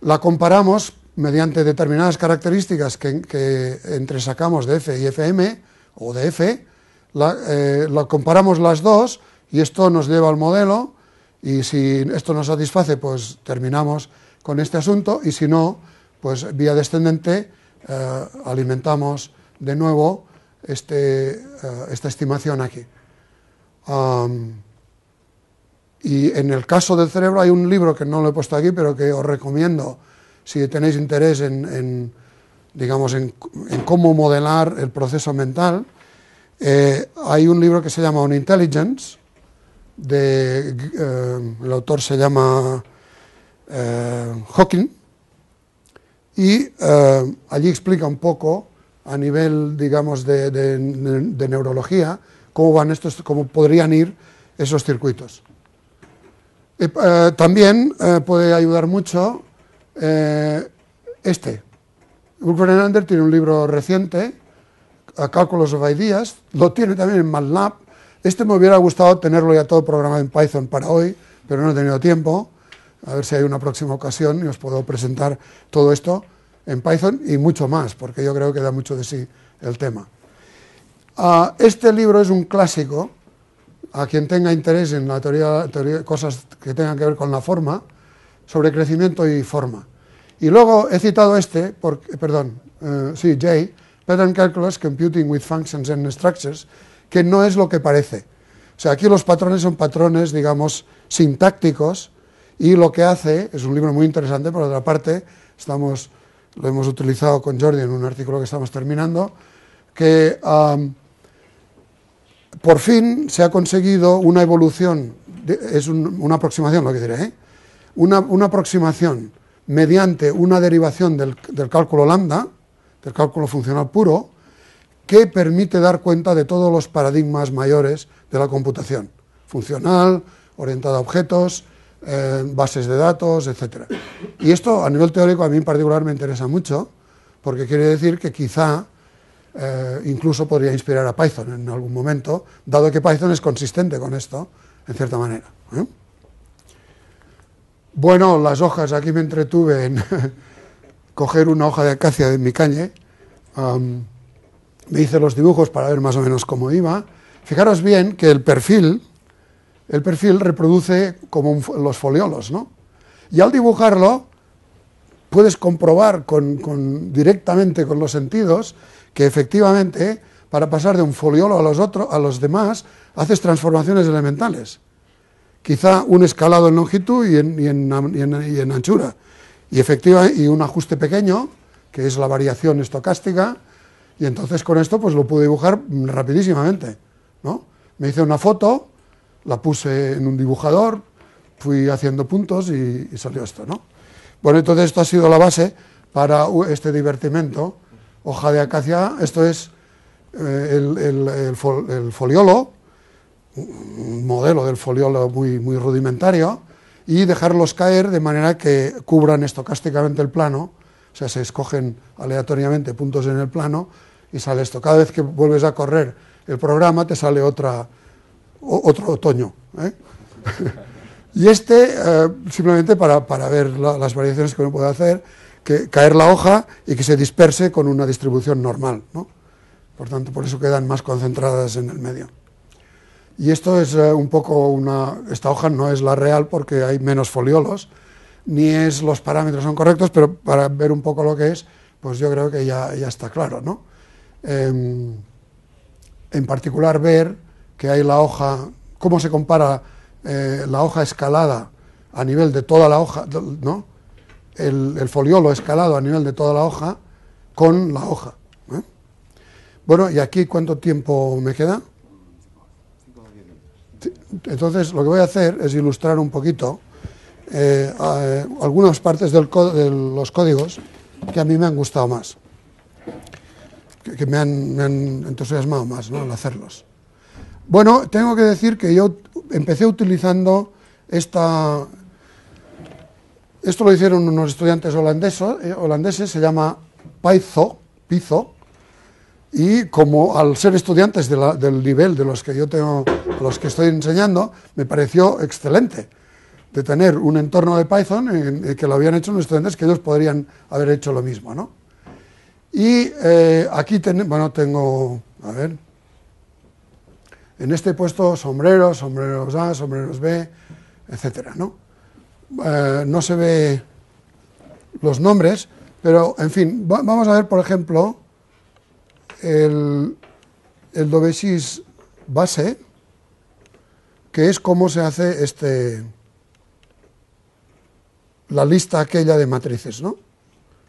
la comparamos mediante determinadas características que, que entresacamos de F y FM, o de f, eh, comparamos las dos y esto nos lleva al modelo y si esto nos satisface, pues terminamos con este asunto y si no, pues vía descendente eh, alimentamos de nuevo este, eh, esta estimación aquí. y en el caso del cerebro hay un libro que no lo he puesto aquí, pero que os recomiendo si tenéis interés en digamos, en, cómo modelar el proceso mental, eh, hay un libro que se llama On Intelligence, de, eh, el autor se llama eh, Hawking, y allí explica un poco a nivel, digamos, de, de, neurología, cómo van estos, cómo podrían ir esos circuitos. también puede ayudar mucho este, Wilfred Hernández tiene un libro reciente, Cálculos of Ideas, lo tiene también en MATLAB. Este me hubiera gustado tenerlo ya todo programado en Python para hoy, pero no he tenido tiempo. A ver si hay una próxima ocasión y os puedo presentar todo esto en Python y mucho más, porque yo creo que da mucho de sí el tema. Ah, este libro es un clásico. A quien tenga interés en la teoría, cosas que tengan que ver con la forma, sobre crecimiento y forma. Y luego he citado este, eh, perdón, eh, sí, Jay, Pattern Calculus Computing with Functions and Structures, que no es lo que parece. O sea, aquí los patrones son patrones, digamos, sintácticos, y lo que hace, es un libro muy interesante, por otra parte, estamos, lo hemos utilizado con Jordi en un artículo que estamos terminando, que por fin se ha conseguido una evolución, es una aproximación lo que diré, ¿eh? una aproximación mediante una derivación del, cálculo lambda, del cálculo funcional puro, que permite dar cuenta de todos los paradigmas mayores de la computación, funcional, orientada a objetos, eh, bases de datos, etc. Y esto a nivel teórico a mí en particular me interesa mucho, porque quiere decir que quizá eh, incluso podría inspirar a Python en algún momento, dado que Python es consistente con esto, en cierta manera. Bueno, las hojas, aquí me entretuve en coger una hoja de acacia de mi caña. me hice los dibujos para ver más o menos cómo iba. Fijaros bien que el perfil, el perfil reproduce como los foliolos, ¿no? Y al dibujarlo puedes comprobar directamente con los sentidos que efectivamente para pasar de un foliolo a los, otros, a los demás haces transformaciones elementales quizá un escalado en longitud y en, anchura, y, efectiva, y un ajuste pequeño, que es la variación estocástica, y entonces con esto pues lo pude dibujar rapidísimamente. ¿no? Me hice una foto, la puse en un dibujador, fui haciendo puntos y, salió esto. ¿no? Bueno, entonces esto ha sido la base para este divertimento. Hoja de acacia, esto es eh, el, foliolo, un modelo del foliolo muy, muy rudimentario y dejarlos caer de manera que cubran estocásticamente el plano, o sea, se escogen aleatoriamente puntos en el plano y sale esto. Cada vez que vuelves a correr el programa te sale otro otoño. ¿eh? y este, eh, simplemente para, ver las variaciones que uno puede hacer, que caer la hoja y que se disperse con una distribución normal. ¿no? Por tanto, por eso quedan más concentradas en el medio. Y esto es eh, un poco una... Esta hoja no es la real porque hay menos foliolos, ni es los parámetros son correctos, pero para ver un poco lo que es, pues yo creo que ya, está claro, ¿no? Em, en particular ver que hay la hoja, cómo se compara eh, la hoja escalada a nivel de toda la hoja, ¿no? El, foliolo escalado a nivel de toda la hoja con la hoja. ¿eh? Bueno, ¿y aquí cuánto tiempo me queda? Entonces, lo que voy a hacer es ilustrar un poquito eh, eh, algunas partes de los códigos que a mí me han gustado más, que, me, han, entusiasmado más al hacerlos. Bueno, tengo que decir que yo empecé utilizando esta... Esto lo hicieron unos estudiantes holandeses, eh, holandeses, se llama Paizo, Pizo, y como al ser estudiantes del nivel de los que yo tengo, los que estoy enseñando, me pareció excelente de tener un entorno de Python en, que lo habían hecho los estudiantes que ellos podrían haber hecho lo mismo, Y eh, aquí bueno, tengo, a ver, en este puesto sombreros, sombreros A, sombreros B, etcétera, eh, ¿no? se ve los nombres, pero en fin, vamos a ver, por ejemplo, el, el base, que es cómo se hace este la lista aquella de matrices, ¿no?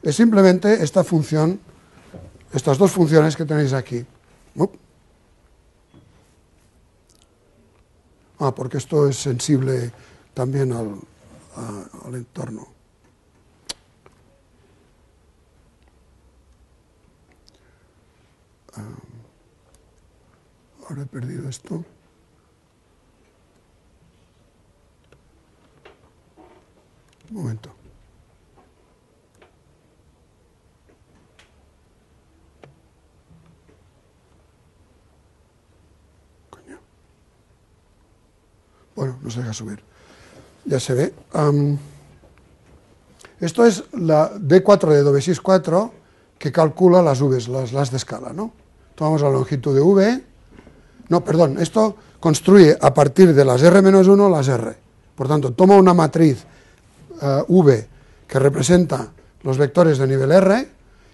Es simplemente esta función, estas dos funciones que tenéis aquí. Ah, porque esto es sensible también al entorno. Ah, ahora he perdido esto. Un momento. Bueno, no se deja subir. Ya se ve. esto es la D4 de W64 que calcula las uves, las, las de escala, ¿no? tomamos la longitud de V, no, perdón, esto construye a partir de las R menos 1 las R. Por tanto, toma una matriz eh, V que representa los vectores de nivel R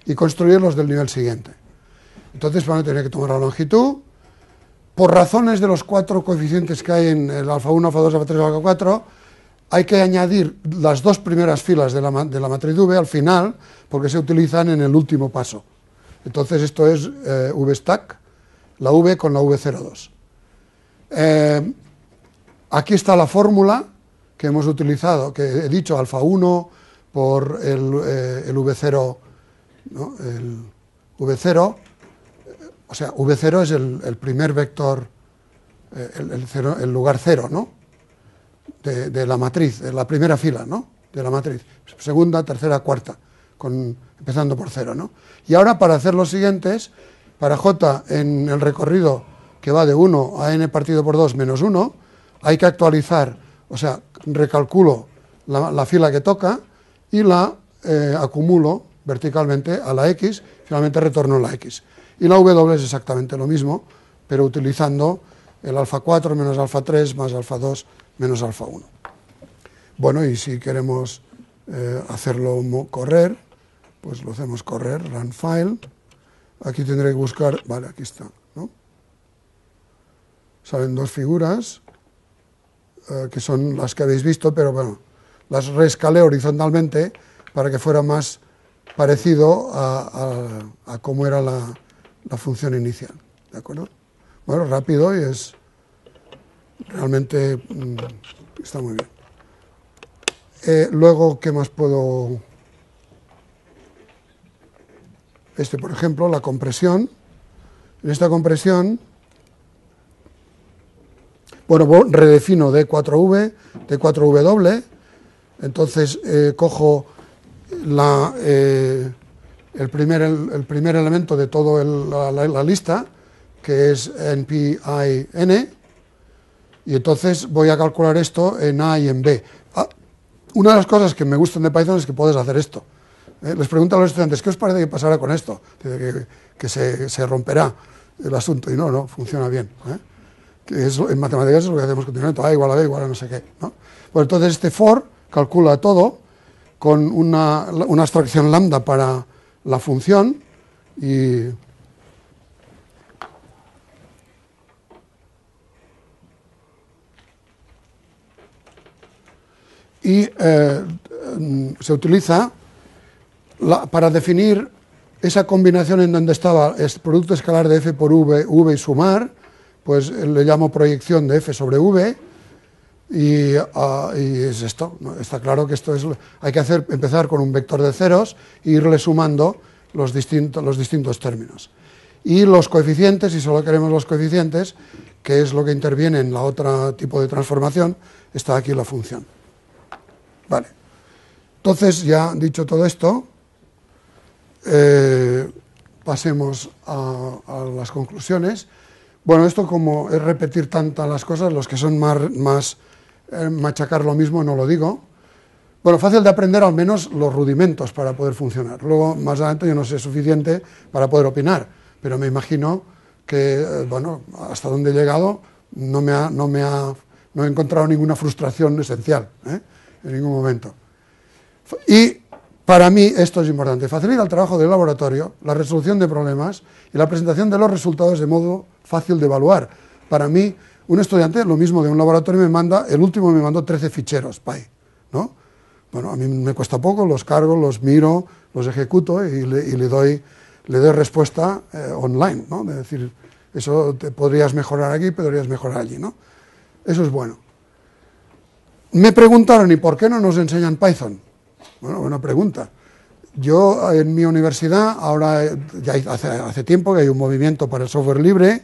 y construye los del nivel siguiente. Entonces para a tener que tomar la longitud. Por razones de los cuatro coeficientes que hay en el alfa 1, alfa 2, alfa 3, alfa 4, hay que añadir las dos primeras filas de la, de la matriz V al final porque se utilizan en el último paso. Entonces esto es eh, v stack, la V con la V02. Eh, aquí está la fórmula que hemos utilizado, que he dicho alfa 1 por el, V0, eh, V0, o sea, V0 es el, primer vector, el, lugar cero ¿no? De, la matriz, de la primera fila, ¿no? De la matriz, segunda, tercera, cuarta empezando por cero. ¿no? Y ahora para hacer los siguientes, para J en el recorrido que va de 1 a n partido por 2 menos 1, hay que actualizar, o sea, recalculo la, fila que toca y la eh, acumulo verticalmente a la x, finalmente retorno la x. Y la w es exactamente lo mismo, pero utilizando el alfa 4 menos alfa 3 más alfa 2 menos alfa 1. Bueno, y si queremos eh, hacerlo correr, pues lo hacemos correr, run file, aquí tendré que buscar, vale, aquí está, ¿no? Salen dos figuras, eh, que son las que habéis visto, pero bueno, las rescalé horizontalmente para que fuera más parecido a, cómo era la, función inicial, ¿de acuerdo? Bueno, rápido y es realmente mm, está muy bien. Eh, luego, ¿qué más puedo...? este por ejemplo, la compresión. En esta compresión, bueno, redefino D4V, d 4 w entonces eh, cojo eh, el, primer, el, primer, elemento de toda la, lista, que es N, y entonces voy a calcular esto en A y en B. Ah, una de las cosas que me gustan de Python es que puedes hacer esto. Eh, les pregunto a los estudiantes, ¿qué os parece que pasará con esto? que, se, romperá el asunto y no, no, funciona bien. ¿eh? en matemáticas es lo que hacemos continuamente, A igual a B igual a no sé qué. entonces este for calcula todo con una, una abstracción lambda para la función y eh, mm, se utiliza para definir esa combinación en donde estaba el producto escalar de f por v, v y sumar, pues eh, le llamo proyección de f sobre v, y, ah, es esto. Está claro que esto es. Hay que hacer, empezar con un vector de ceros e irle sumando los, los distintos términos. Y los coeficientes, si solo queremos los coeficientes, que es lo que interviene en la otra tipo de transformación, está aquí la función. Vale. Entonces, ya dicho todo esto, eh, pasemos a, las conclusiones. Bueno, esto como es repetir tantas las cosas, los que son más, eh, machacar lo mismo no lo digo. Bueno, fácil de aprender al menos los rudimentos para poder funcionar. Luego, más adelante, yo no sé suficiente para poder opinar, pero me imagino que, eh, bueno, hasta donde he llegado no, me ha, no, me ha, no he encontrado ninguna frustración esencial en ningún momento. Y para mí esto es importante. Facilita el trabajo del laboratorio, la resolución de problemas y la presentación de los resultados de modo fácil de evaluar. Para mí, un estudiante, lo mismo de un laboratorio, me manda, el último me mandó 13 ficheros, PAI, ¿no? Bueno, a mí me cuesta poco, los cargo, los miro, los ejecuto y le, doy, le doy respuesta eh, online, ¿no? decir, eso te podrías mejorar aquí, podrías mejorar allí, ¿no? Eso es bueno. Me preguntaron, ¿y por qué no nos enseñan Python? Bueno, buena pregunta. Yo en mi universidad, ahora eh, ya hace, tiempo que hay un movimiento para el software libre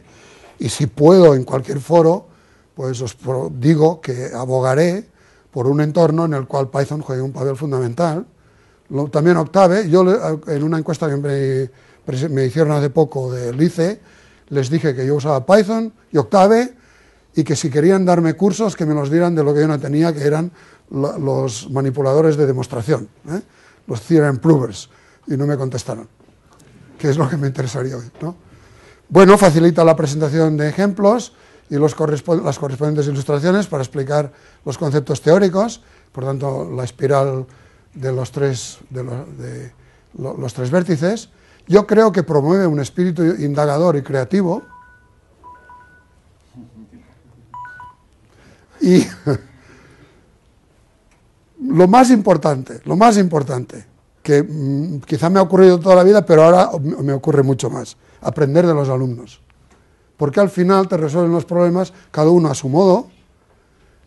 y si puedo en cualquier foro, pues os digo que abogaré por un entorno en el cual Python juegue un papel fundamental. también Octave, yo eh, en una encuesta que me, me hicieron hace poco del ICE, les dije que yo usaba Python y Octave y que si querían darme cursos que me los dieran de lo que yo no tenía, que eran los manipuladores de demostración, ¿eh? los theorem provers, y no me contestaron, que es lo que me interesaría hoy. Bueno, facilita la presentación de ejemplos y los las correspondientes ilustraciones para explicar los conceptos teóricos, por tanto, la espiral de los tres, de los tres vértices. Yo creo que promueve un espíritu indagador y creativo. Y Lo más importante, lo más importante, que mm, quizá me ha ocurrido toda la vida, pero ahora me ocurre mucho más, aprender de los alumnos. Porque al final te resuelven los problemas cada uno a su modo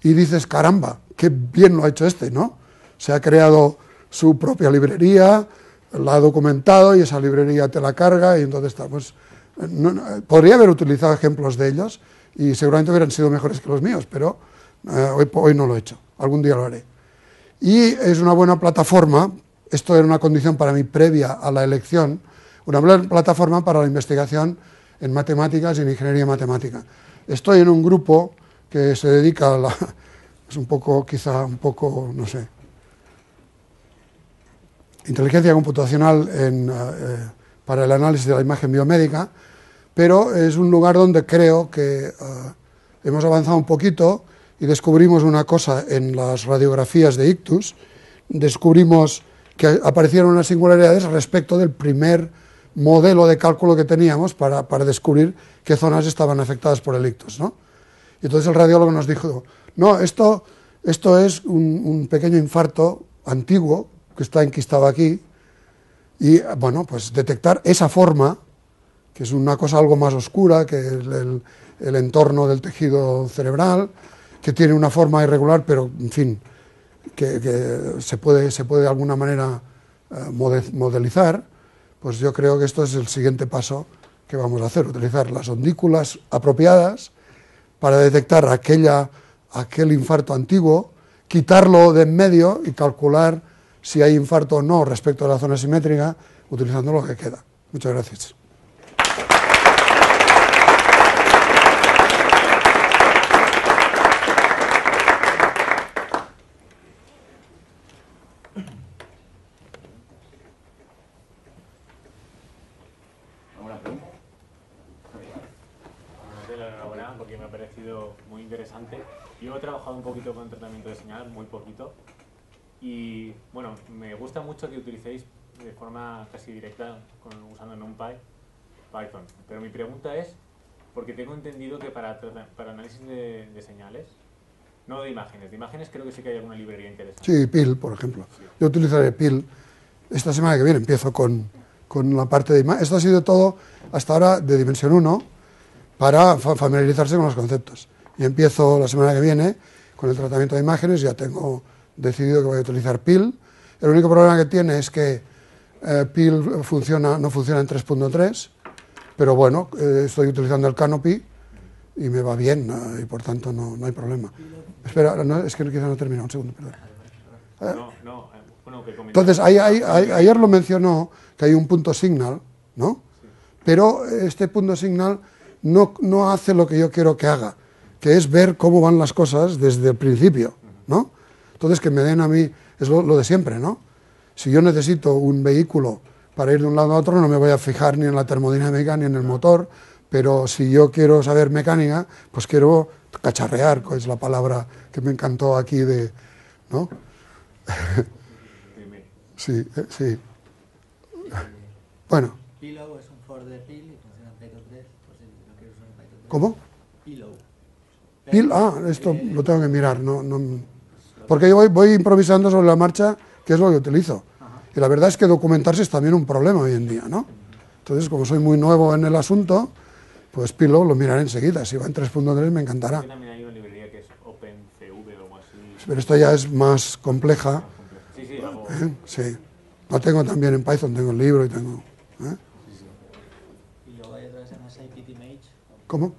y dices, caramba, qué bien lo ha hecho este, ¿no? Se ha creado su propia librería, la ha documentado y esa librería te la carga y entonces estamos, pues, podría haber utilizado ejemplos de ellos y seguramente hubieran sido mejores que los míos, pero eh, hoy no lo he hecho, algún día lo haré. Y es una buena plataforma, esto era una condición para mí previa a la elección, una buena plataforma para la investigación en matemáticas y en ingeniería matemática. Estoy en un grupo que se dedica a la... es un poco, quizá un poco, no sé, inteligencia computacional eh, eh, para el análisis de la imagen biomédica, pero es un lugar donde creo que eh, hemos avanzado un poquito y descubrimos una cosa en las radiografías de ictus, descubrimos que aparecieron unas singularidades respecto del primer modelo de cálculo que teníamos para, para descubrir qué zonas estaban afectadas por el ictus. Y entonces el radiólogo nos dijo, no, esto, esto es un, pequeño infarto antiguo que está enquistado aquí, y bueno, pues detectar esa forma, que es una cosa algo más oscura que el entorno del tejido cerebral, que tiene una forma irregular, pero en fin, que, se, puede, se puede de alguna manera eh, modelizar, pues yo creo que esto es el siguiente paso que vamos a hacer, utilizar las ondículas apropiadas para detectar aquella, aquel infarto antiguo, quitarlo de en medio y calcular si hay infarto o no respecto a la zona simétrica, utilizando lo que queda. Muchas gracias. muy poquito. Y bueno, me gusta mucho que utilicéis de forma casi directa, usando NumPy, Python. Pero mi pregunta es, porque tengo entendido que para, para análisis de, señales, no de imágenes, de imágenes creo que sí que hay alguna librería interesante. Sí, PIL, por ejemplo. Yo utilizaré PIL. Esta semana que viene empiezo con, con la parte de imágenes. Esto ha sido todo hasta ahora de dimensión 1 para familiarizarse con los conceptos. Y empiezo la semana que viene con el tratamiento de imágenes, ya tengo decidido que voy a utilizar PIL. El único problema que tiene es que eh, PIL funciona, no funciona en 3.3, pero bueno, eh, estoy utilizando el Canopy y me va bien y por tanto no, no hay problema. Espera, es que quizás no he un segundo, perdón. Eh, entonces, ayer lo mencionó que hay un punto signal, ¿no? Pero este punto signal no, no hace lo que yo quiero que haga que es ver cómo van las cosas desde el principio, ¿no? Entonces, que me den a mí, es lo, de siempre, ¿no? Si yo necesito un vehículo para ir de un lado a otro, no me voy a fijar ni en la termodinámica ni en el motor, pero si yo quiero saber mecánica, pues quiero cacharrear, es la palabra que me encantó aquí de, ¿no? sí, eh, sí. Bueno. ¿Cómo? ah, esto lo tengo que mirar, no, no, porque yo voy, improvisando sobre la marcha, que es lo que utilizo. Y la verdad es que documentarse es también un problema hoy en día, ¿no? Entonces, como soy muy nuevo en el asunto, pues Pilo lo miraré enseguida. Si va en 3.3 me encantará. Hay una librería Pero esto ya es más compleja. Sí, sí, ¿Eh? Sí. La tengo también en Python, tengo el libro y tengo... ¿Cómo?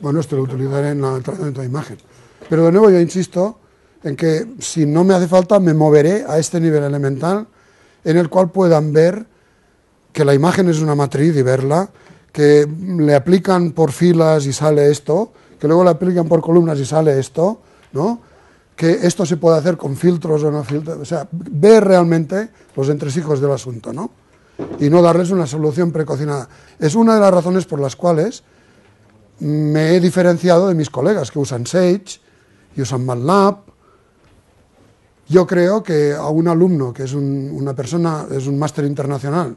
bueno, esto lo utilizaré en el tratamiento de imagen. Pero de nuevo yo insisto en que si no me hace falta me moveré a este nivel elemental en el cual puedan ver que la imagen es una matriz y verla, que le aplican por filas y sale esto, que luego le aplican por columnas y sale esto, ¿no? que esto se puede hacer con filtros o no filtros, o sea, ver realmente los entresijos del asunto, ¿no? Y no darles una solución precocinada. Es una de las razones por las cuales me he diferenciado de mis colegas que usan Sage y usan MATLAB. Yo creo que a un alumno que es un, una persona, es un máster internacional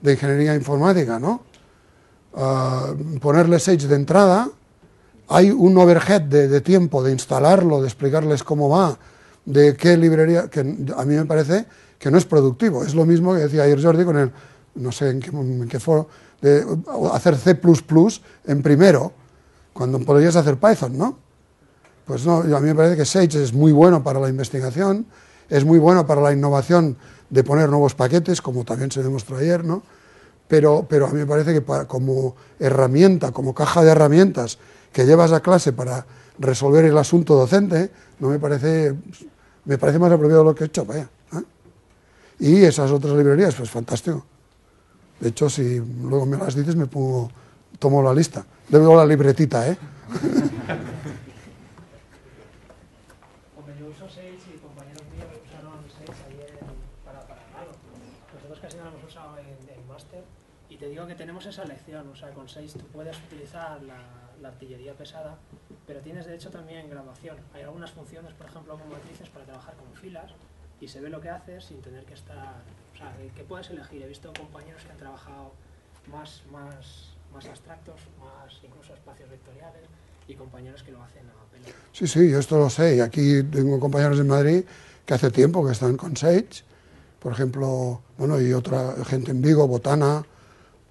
de ingeniería informática, ¿no? Ah, ponerle Sage de entrada, hay un overhead de, tiempo de instalarlo, de explicarles cómo va, de qué librería, que a mí me parece que no es productivo. Es lo mismo que decía ayer Jordi con el, no sé qué, en qué foro, de hacer C++ en primero, cuando podrías hacer Python, ¿no? Pues no, a mí me parece que Sage es muy bueno para la investigación, es muy bueno para la innovación de poner nuevos paquetes, como también se demostró ayer, ¿no? Pero, pero a mí me parece que como herramienta, como caja de herramientas que llevas a clase para resolver el asunto docente, no me parece, me parece más apropiado lo que he hecho, vaya. ¿eh? Y esas otras librerías, pues fantástico. De hecho, si luego me las dices, me pongo, tomo la lista. Debo la libretita, ¿eh? yo uso 6 6 y Y compañeros míos usaron para Nosotros casi no lo hemos usado en máster. te digo que tenemos esa lección, o sea, con 6 tú puedes utilizar la, la, artillería pesada, pero tienes de hecho también grabación. Hay algunas funciones, por ejemplo, como matrices para trabajar con filas y se ve lo que haces sin tener que estar ¿Qué ah, eh, que puedas elegir. He visto compañeros que han trabajado más, abstractos, más incluso espacios vectoriales, y compañeros que lo hacen a Sí, sí, yo esto lo sé. Y aquí tengo compañeros en Madrid que hace tiempo que están con Sage, por ejemplo, bueno, y otra gente en Vigo, Botana,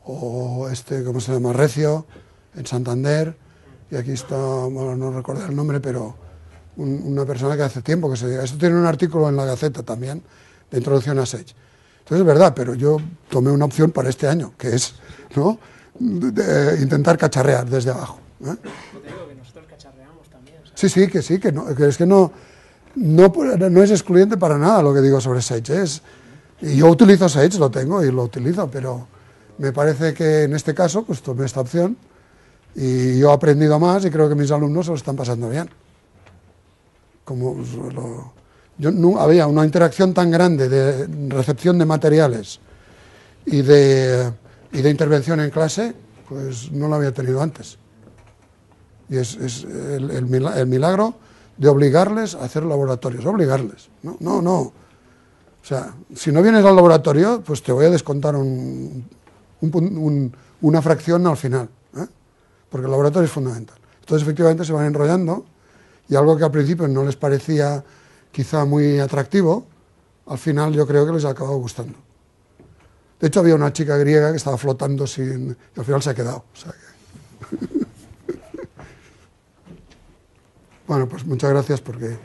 o este, ¿cómo se llama? Recio, en Santander, y aquí está, bueno, no recuerdo el nombre, pero una persona que hace tiempo que se diga. Esto tiene un artículo en la Gaceta también, de introducción a Sage. Entonces es verdad, pero yo tomé una opción para este año, que es eh, intentar cacharrear desde abajo. ¿eh? digo que nosotros cacharreamos también. Sí, sí, que sí, que, no, es que no, no, no, es excluyente para nada lo que digo sobre Sage. ¿eh? y yo utilizo Sage, lo tengo y lo utilizo, pero me parece que en este caso pues tomé esta opción y yo he aprendido más y creo que mis alumnos se lo están pasando bien. Como pues, lo, yo, no, había una interacción tan grande de recepción de materiales y de, intervención en clase, pues no la había tenido antes. Y es, el, milagro de obligarles a hacer laboratorios, obligarles. No, no, no. O sea, si no vienes al laboratorio, pues te voy a descontar una fracción al final, ¿eh? porque el laboratorio es fundamental. Entonces, efectivamente, se van enrollando y algo que al principio no les parecía quizá muy atractivo, al final yo creo que les ha acabado gustando. De hecho, había una chica griega que estaba flotando sin... y al final se ha quedado. bueno, pues muchas gracias porque...